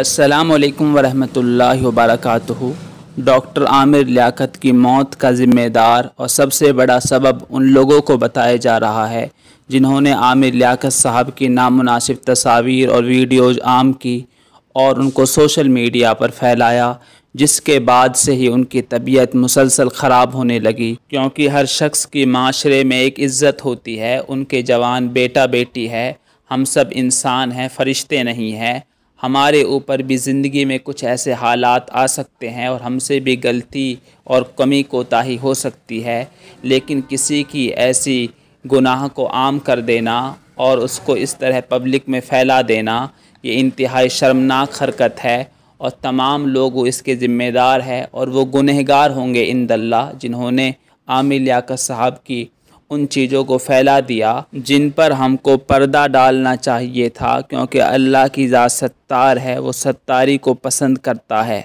असलकम वरहमल वबरक डॉक्टर आमिर लियाकत की मौत का ज़िम्मेदार और सबसे बड़ा सबब उन लोगों को बताया जा रहा है जिन्होंने आमिर लियाकत साहब की नामनासिब तस्वीर और वीडियोज़ आम की और उनको सोशल मीडिया पर फैलाया जिसके बाद से ही उनकी तबीयत मुसलसल ख़राब होने लगी क्योंकि हर शख्स की माशरे में एक इज़्ज़त होती है उनके जवान बेटा बेटी है हम सब इंसान हैं फरिश्ते नहीं हैं हमारे ऊपर भी ज़िंदगी में कुछ ऐसे हालात आ सकते हैं और हमसे भी गलती और कमी कोताही हो सकती है लेकिन किसी की ऐसी गुनाह को आम कर देना और उसको इस तरह पब्लिक में फैला देना ये इंतहाई शर्मनाक हरकत है और तमाम लोग इसके ज़िम्मेदार है और वो गुनहगार होंगे इन दल्ला जिन्होंने आमिल याकत साहब की उन चीज़ों को फैला दिया जिन पर हमको पर्दा डालना चाहिए था क्योंकि अल्लाह की ज़ात सत्तार है वो सत्तारी को पसंद करता है